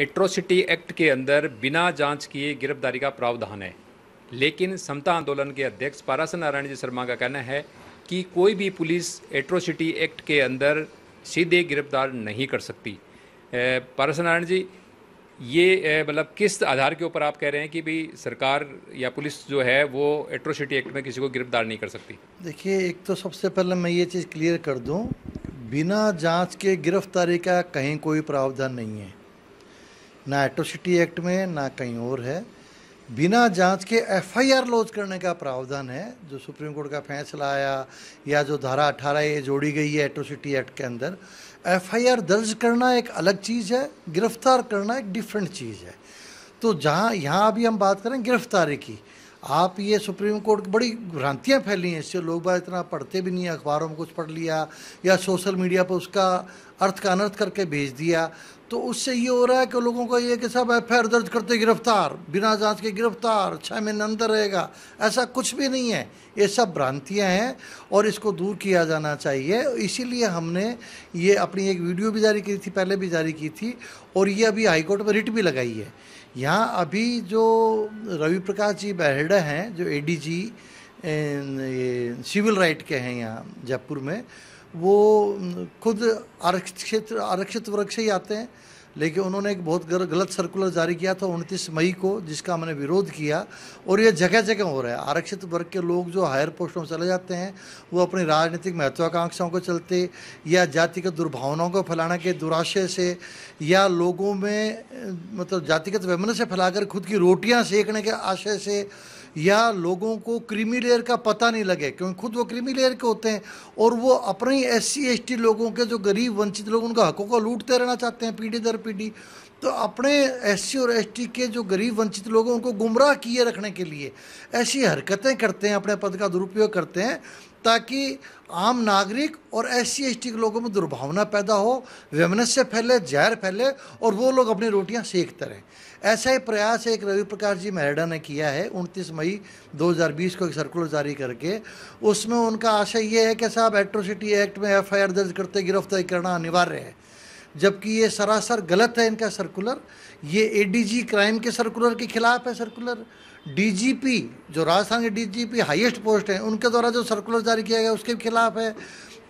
Atrocity act के अंदर बिना जांच किए गिरफ्तारी का प्रावधान है लेकिन समता आंदोलन के अध्यक्ष पारास नारायण जी शर्मा का कहना है कि कोई भी पुलिस एट्रोसिटी एक्ट के अंदर सीधे गिरफ्तार नहीं कर सकती पारास नारायण जी ये मतलब किस आधार के ऊपर आप कह रहे हैं कि भाई सरकार या पुलिस जो है वो एट्रोसिटी एक्ट में किसी को गिरफ्तार नहीं कर सकती देखिए एक तो सबसे पहले मैं ये चीज़ क्लियर कर दूँ बिना जांच के गिरफ्तारी का कहीं कोई प्रावधान नहीं है ना एट्रोसिटी एक्ट में ना कहीं और है बिना जांच के एफआईआर लॉन्च करने का प्रावधान है जो सुप्रीम कोर्ट का फैसला आया या जो धारा अठारह ये जोड़ी गई है एट्रोसिटी एक्ट के अंदर एफआईआर दर्ज करना एक अलग चीज़ है गिरफ्तार करना एक डिफरेंट चीज़ है तो जहाँ यहाँ अभी हम बात करें गिरफ्तारी की आप ये सुप्रीम कोर्ट की बड़ी भ्रांतियाँ फैली हैं इससे लोग बात इतना पढ़ते भी नहीं है अखबारों में कुछ पढ़ लिया या सोशल मीडिया पर उसका अर्थ का अनर्थ करके भेज दिया तो उससे ये हो रहा है कि लोगों को ये कि सब एफ दर्ज करते गिरफ्तार बिना जांच के गिरफ्तार छः महीने अंदर रहेगा ऐसा कुछ भी नहीं है ये सब भ्रांतियाँ हैं और इसको दूर किया जाना चाहिए इसीलिए हमने ये अपनी एक वीडियो भी जारी की थी पहले भी जारी की थी और ये अभी हाईकोर्ट में रिट भी लगाई है यहाँ अभी जो रवि प्रकाश जी बैहडा हैं जो एडीजी ये सिविल राइट के हैं यहाँ जयपुर में वो खुद आरक्षित क्षेत्र आरक्षित वर्ग से ही आते हैं लेकिन उन्होंने एक बहुत गलत सर्कुलर जारी किया था उनतीस मई को जिसका मैंने विरोध किया और ये जगह जगह हो रहा है आरक्षित वर्ग के लोग जो हायर पोस्टों में चले जाते हैं वो अपनी राजनीतिक महत्वाकांक्षाओं को चलते या जातिगत दुर्भावनाओं को फैलाने के दुराशय से या लोगों में मतलब जातिगत वैमन से फैलाकर खुद की रोटियाँ सेकने के आशय से या लोगों को क्रीमी लेयर का पता नहीं लगे क्योंकि खुद वो क्रीमी लेयर के होते हैं और वो अपने ही एस सी लोगों के जो गरीब वंचित लोग उनका हकों को लूटते रहना चाहते हैं पीढ़ी दर पीढ़ी तो अपने एस और एस के जो गरीब वंचित लोग हैं उनको गुमराह किए रखने के लिए ऐसी हरकतें करते हैं अपने पद का दुरुपयोग करते हैं ताकि आम नागरिक और एस सी के लोगों में दुर्भावना पैदा हो व्यमनस्य से फैले जहर फैले और वो लोग अपनी रोटियां सेकते रहें ऐसा ही प्रयास एक रवि प्रकाश जी मेहरडा ने किया है 29 मई 2020 को एक सर्कुलर जारी करके उसमें उनका आशय ये है कि साहब एट्रोसिटी एक्ट में एफ दर्ज करते गिरफ्तारी करना अनिवार्य है जबकि ये सरासर गलत है इनका सर्कुलर ये एडीजी क्राइम के सर्कुलर के खिलाफ है सर्कुलर डीजीपी जो राजस्थान के डीजीपी हाईएस्ट पोस्ट हैं उनके द्वारा जो सर्कुलर जारी किया गया उसके खिलाफ है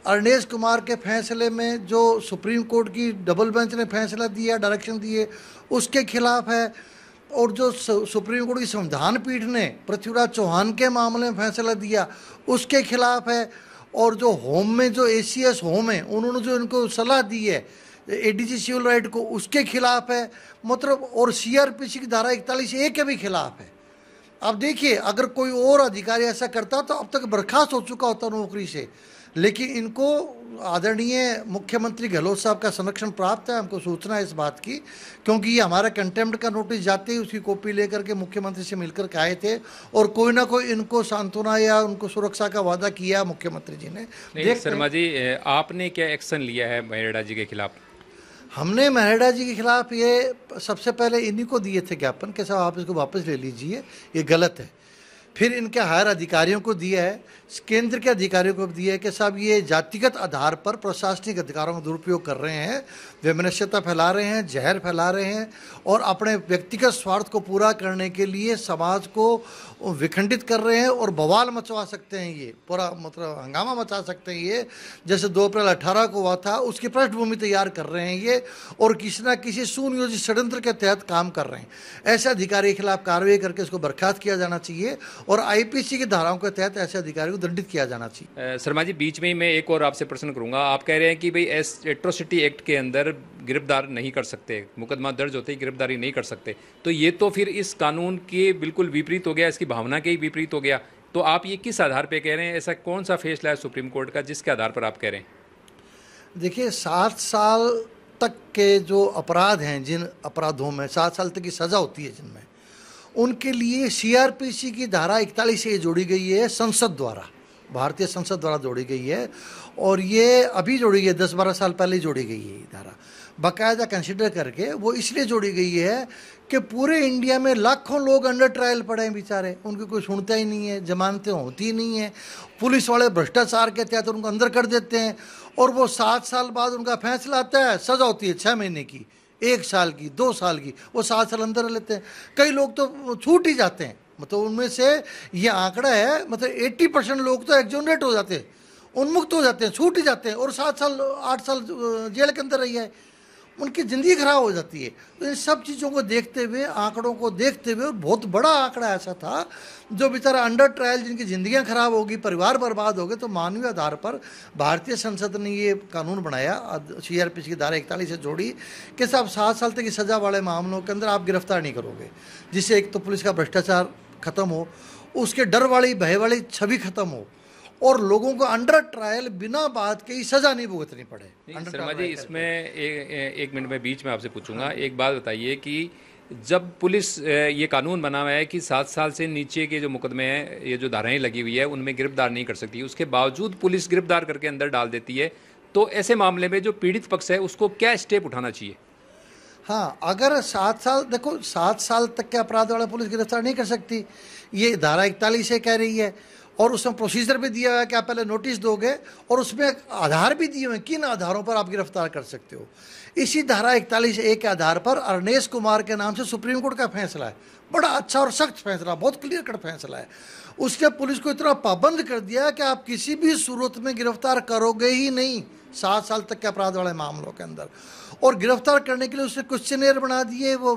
अरनेश कुमार के फैसले में जो सुप्रीम कोर्ट की डबल बेंच ने फैसला दिया डायरेक्शन दिए उसके खिलाफ है और जो सुप्रीम कोर्ट की संविधान पीठ ने पृथ्वीराज चौहान के मामले में फैसला दिया उसके खिलाफ है और जो होम में जो ए होम है उन्होंने जो इनको सलाह दी है एडीजी सिविल राइट को उसके खिलाफ है मतलब और सीआरपीसी की धारा इकतालीस ए के भी खिलाफ है अब देखिए अगर कोई और अधिकारी ऐसा करता तो अब तक बर्खास्त हो चुका होता नौकरी से लेकिन इनको आदरणीय मुख्यमंत्री गहलोत साहब का संरक्षण प्राप्त है हमको सूचना है इस बात की क्योंकि ये हमारा कंटेम्प्ट का नोटिस जाते ही उसकी कॉपी लेकर के मुख्यमंत्री से मिलकर के आए थे और कोई ना कोई इनको सांत्वना या उनको सुरक्षा का वादा किया मुख्यमंत्री जी ने देख शर्मा जी आपने क्या एक्शन लिया है मेरेडा जी के खिलाफ हमने महरेडा जी के खिलाफ ये सबसे पहले इन्हीं को दिए थे ज्ञापन कि आप इसको वापस ले लीजिए ये गलत है फिर इनके हायर अधिकारियों को दिया है केंद्र के अधिकारियों को दिया है कि साहब ये जातिगत आधार पर प्रशासनिक अधिकारों का दुरुपयोग कर रहे हैं विमनश्यता फैला रहे हैं जहर फैला रहे हैं और अपने व्यक्तिगत स्वार्थ को पूरा करने के लिए समाज को विखंडित कर रहे हैं और बवाल मचवा सकते हैं ये पूरा मतलब हंगामा मचा सकते हैं ये जैसे दो अप्रैल अठारह को हुआ था उसकी पृष्ठभूमि तैयार कर रहे हैं ये और किसी ना किसी सुनियोजित षडयंत्र के तहत काम कर रहे हैं ऐसे अधिकारी के खिलाफ कार्रवाई करके इसको बर्खास्त किया जाना चाहिए और आईपीसी की धाराओं के तहत ऐसे अधिकारी को दंडित किया जाना चाहिए शर्मा जी बीच में ही मैं एक और आपसे प्रश्न करूंगा आप कह रहे हैं कि भाई एट्रोसिटी एक्ट के अंदर गिरफ्तार नहीं कर सकते मुकदमा दर्ज होते ही गिरफ्तारी नहीं कर सकते तो ये तो फिर इस कानून के बिल्कुल विपरीत हो गया इसकी भावना के ही विपरीत हो गया तो आप ये किस आधार पर कह रहे हैं ऐसा कौन सा फैसला है सुप्रीम कोर्ट का जिसके आधार पर आप कह रहे हैं देखिए सात साल तक के जो अपराध हैं जिन अपराधों में सात साल तक की सज़ा होती है जिनमें उनके लिए सीआरपीसी की धारा इकतालीस ए जोड़ी गई है संसद द्वारा भारतीय संसद द्वारा जोड़ी गई है और ये अभी जोड़ी गई है दस बारह साल पहले जोड़ी गई है ये धारा बाकायदा कंसिडर करके वो इसलिए जोड़ी गई है कि पूरे इंडिया में लाखों लोग अंडर ट्रायल पड़े हैं बेचारे उनकी कोई सुनता ही नहीं है जमानतें होती ही नहीं है पुलिस वाले भ्रष्टाचार के तहत उनको अंदर कर देते हैं और वो सात साल बाद उनका फैसला आता है सजा होती है छः महीने की एक साल की दो साल की वो सात साल अंदर लेते हैं कई लोग तो छूट ही जाते हैं मतलब उनमें से ये आंकड़ा है मतलब एट्टी परसेंट लोग तो एग्जोनरेट हो जाते हैं उन्मुक्त हो जाते हैं छूट ही जाते हैं और सात साल आठ साल जेल के अंदर रही है उनकी ज़िंदगी खराब हो जाती है तो इन सब चीज़ों को देखते हुए आंकड़ों को देखते हुए बहुत बड़ा आंकड़ा ऐसा था जो बेचारा अंडर ट्रायल जिनकी ज़िंदियाँ खराब होगी परिवार बर्बाद हो गए तो मानवीय आधार पर भारतीय संसद ने ये कानून बनाया सी आर पी की धारा इकतालीस से जोड़ी कि साहब सात साल तक की सज़ा वाले मामलों के अंदर आप गिरफ्तार नहीं करोगे जिससे एक तो पुलिस का भ्रष्टाचार खत्म हो उसके डर वाली भय वाली छवि खत्म हो और लोगों को अंडर ट्रायल बिना बात के ही सजा नहीं भुगतनी पड़े शर्मा जी इसमें एक, एक मिनट में बीच में आपसे पूछूंगा हाँ। एक बात बताइए कि जब पुलिस ये कानून बना हुआ है कि सात साल से नीचे के जो मुकदमे हैं ये जो धाराएं लगी हुई है उनमें गिरफ्तार नहीं कर सकती उसके बावजूद पुलिस गिरफ्तार करके अंदर डाल देती है तो ऐसे मामले में जो पीड़ित पक्ष है उसको क्या स्टेप उठाना चाहिए हाँ अगर सात साल देखो सात साल तक के अपराध वाला पुलिस गिरफ्तार नहीं कर सकती ये धारा इकतालीस से कह रही है और उसमें प्रोसीजर भी दिया हुआ है कि आप पहले नोटिस दोगे और उसमें आधार भी दिए हुए हैं किन आधारों पर आप गिरफ्तार कर सकते हो इसी धारा इकतालीस ए के आधार पर अरनेश कुमार के नाम से सुप्रीम कोर्ट का फैसला है बड़ा अच्छा और सख्त फैसला बहुत क्लियर कट फैसला है उसने पुलिस को इतना पाबंद कर दिया कि आप किसी भी सूरत में गिरफ्तार करोगे ही नहीं सात साल तक के अपराध वाले मामलों के अंदर और गिरफ्तार करने के लिए उसने क्वेश्चनियर बना दिए वो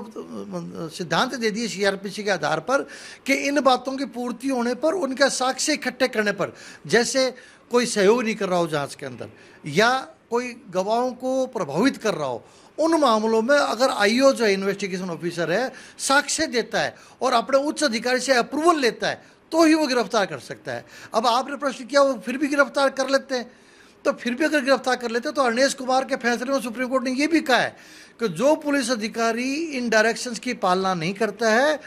सिद्धांत दे दिए सीआरपीसी के आधार पर कि इन बातों की पूर्ति होने पर उनका साक्ष्य इकट्ठे करने पर जैसे कोई सहयोग नहीं कर रहा हो जांच के अंदर या कोई गवाहों को प्रभावित कर रहा हो उन मामलों में अगर आईओ जो है इन्वेस्टिगेशन ऑफिसर है साक्ष्य देता है और अपने उच्च अधिकारी से अप्रूवल लेता है तो ही वो गिरफ्तार कर सकता है अब आपने प्रश्न किया वो फिर भी गिरफ्तार कर लेते हैं तो फिर भी अगर गिरफ्तार कर लेते हैं तो अरनेश कुमार के फैसले में सुप्रीम कोर्ट ने यह भी कहा है कि जो पुलिस अधिकारी इन डायरेक्शंस की पालना नहीं करता है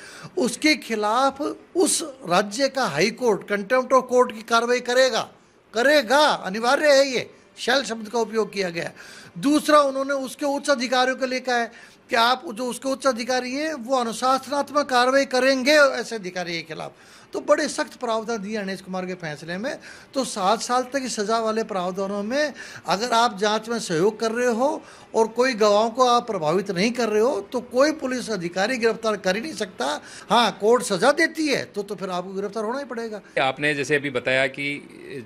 उसके खिलाफ उस राज्य का high court contempt of court की कार्रवाई करेगा करेगा अनिवार्य है ये शैल शब्द का उपयोग किया गया दूसरा उन्होंने उसके उच्च अधिकारियों को कहा है कि आप जो उसके उच्च अधिकारी है वो अनुशासनात्मक कार्रवाई करेंगे ऐसे अधिकारी के खिलाफ तो बड़े सख्त प्रावधान दिए अनिश कुमार के फैसले में तो सात साल तक की सजा वाले प्रावधानों में अगर आप जांच में सहयोग कर रहे हो और कोई गवाहों को आप प्रभावित नहीं कर रहे हो तो कोई पुलिस अधिकारी गिरफ्तार कर ही नहीं सकता हाँ कोर्ट सजा देती है तो तो फिर आपको गिरफ्तार होना ही पड़ेगा आपने जैसे अभी बताया कि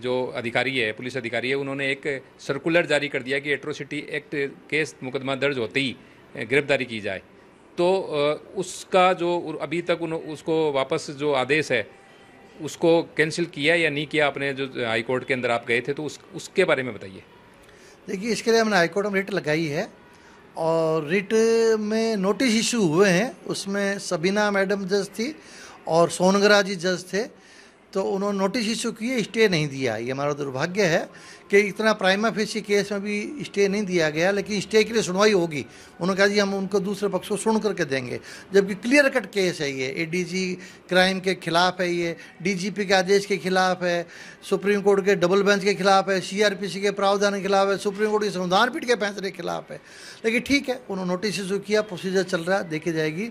जो अधिकारी है पुलिस अधिकारी है उन्होंने एक सर्कुलर जारी कर दिया कि एट्रोसिटी एक्ट केस मुकदमा दर्ज होते ही गिरफ्तारी की जाए तो उसका जो अभी तक उन उसको वापस जो आदेश है उसको कैंसिल किया या नहीं किया आपने जो हाई कोर्ट के अंदर आप गए थे तो उस उसके बारे में बताइए देखिए इसके लिए हमने हाई कोर्ट में रिट लगाई है और रिट में नोटिस इशू हुए हैं उसमें सबीना मैडम जज थी और सोनगरा जी जज थे तो उन्होंने नोटिस इशू किए स्टे नहीं दिया ये हमारा दुर्भाग्य है कि इतना प्राइमा फेसी केस में भी स्टे नहीं दिया गया लेकिन स्टे के लिए सुनवाई होगी उन्होंने कहा जी हम उनको दूसरे पक्ष को सुन करके देंगे जबकि क्लियर कट केस है ये एडीजी क्राइम के खिलाफ है ये डीजीपी के आदेश के खिलाफ है सुप्रीम कोर्ट के डबल बेंच के खिलाफ है सीआरपीसी के प्रावधान के खिलाफ है सुप्रीम कोर्ट की संविधान पीठ के फैसले के खिलाफ है लेकिन ठीक है उन्होंने नोटिस इशू किया प्रोसीजर चल रहा है देखी जाएगी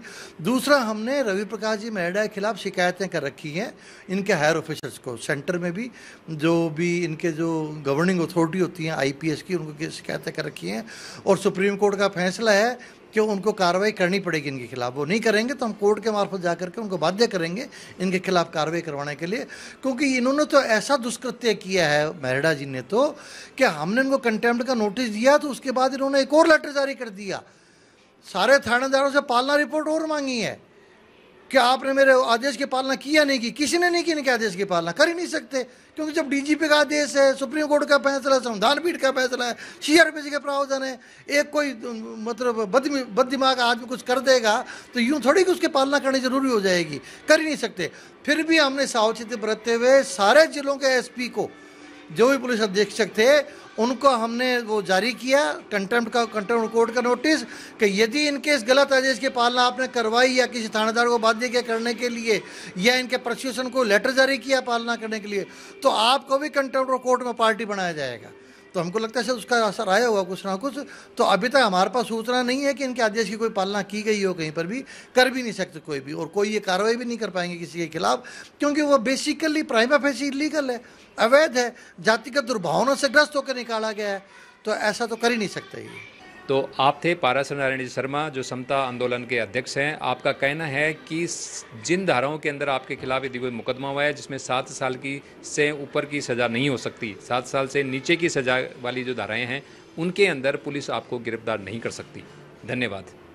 दूसरा हमने रवि प्रकाश जी मेहडा के खिलाफ शिकायतें कर रखी हैं इनके हायर ऑफिसर्स को सेंटर में भी जो भी इनके जो गवर्नर गवर्निंग अथॉरिटी होती हैं आईपीएस की उनको शिकायतें कर रखी हैं और सुप्रीम कोर्ट का फैसला है कि उनको कार्रवाई करनी पड़ेगी इनके खिलाफ वो नहीं करेंगे तो हम कोर्ट के मार्फत जा करके उनको बाध्य करेंगे इनके खिलाफ कार्रवाई करवाने के लिए क्योंकि इन्होंने तो ऐसा दुष्कृत्य किया है मेहरडा जी ने तो कि हमने इनको कंटेम्प्ट का नोटिस दिया तो उसके बाद इन्होंने एक और लेटर जारी कर दिया सारे थानेदारों से पालना रिपोर्ट और मांगी है क्या आपने मेरे आदेश की पालना किया नहीं की किसी ने नहीं की इनके आदेश की पालना कर ही नहीं सकते क्योंकि जब डीजीपी का आदेश है सुप्रीम कोर्ट का फैसला है संविधान पीठ का फैसला है सीआरपीसी का प्रावधान है एक कोई मतलब दिमाग आदमी कुछ कर देगा तो यूँ थोड़ी कि उसकी पालना करनी जरूरी हो जाएगी कर ही नहीं सकते फिर भी हमने सावचेती बरतते हुए सारे जिलों के पी को जो भी पुलिस अधीक्षक थे उनको हमने वो जारी किया कंटेम्प का कंटेम्प कोर्ट का नोटिस कि यदि इनके इस गलत आदेश की पालना आपने करवाई या किसी थानेदार को बाध्य किया करने के लिए या इनके प्रोसिक्यूशन को लेटर जारी किया पालना करने के लिए तो आपको भी कंटेम्प कोर्ट में पार्टी बनाया जाएगा तो हमको लगता है सर उसका असर आया हुआ कुछ ना कुछ तो अभी तक हमारे पास सूचना नहीं है कि इनके आदेश की कोई पालना की गई हो कहीं पर भी कर भी नहीं सकते कोई भी और कोई ये कार्रवाई भी नहीं कर पाएंगे किसी के खिलाफ क्योंकि वो बेसिकली प्राइमा फैसी इलीगल है अवैध है जातिगत दुर्भावना से ग्रस्त होकर निकाला गया है तो ऐसा तो कर ही नहीं सकता ये तो आप थे पारस नारायण जी शर्मा जो समता आंदोलन के अध्यक्ष हैं आपका कहना है कि जिन धाराओं के अंदर आपके खिलाफ यदि कोई मुकदमा हुआ है जिसमें सात साल की से ऊपर की सज़ा नहीं हो सकती सात साल से नीचे की सज़ा वाली जो धाराएं हैं उनके अंदर पुलिस आपको गिरफ्तार नहीं कर सकती धन्यवाद